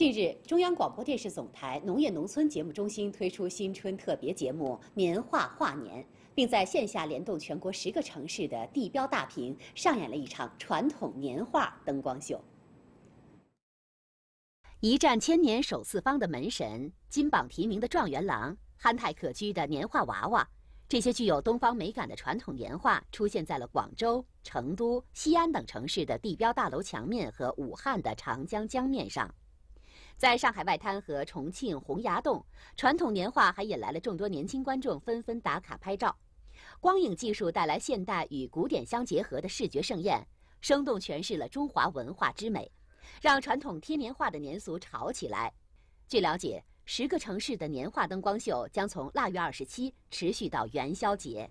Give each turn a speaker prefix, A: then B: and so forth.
A: 近日，中央广播电视总台农业农村节目中心推出新春特别节目《年画画年》，并在线下联动全国十个城市的地标大屏，上演了一场传统年画灯光秀。一战千年首次方的门神、金榜题名的状元郎、憨态可掬的年画娃娃，这些具有东方美感的传统年画，出现在了广州、成都、西安等城市的地标大楼墙面和武汉的长江江面上。在上海外滩和重庆洪崖洞，传统年画还引来了众多年轻观众纷纷打卡拍照。光影技术带来现代与古典相结合的视觉盛宴，生动诠释了中华文化之美，让传统贴年画的年俗潮起来。据了解，十个城市的年画灯光秀将从腊月二十七持续到元宵节。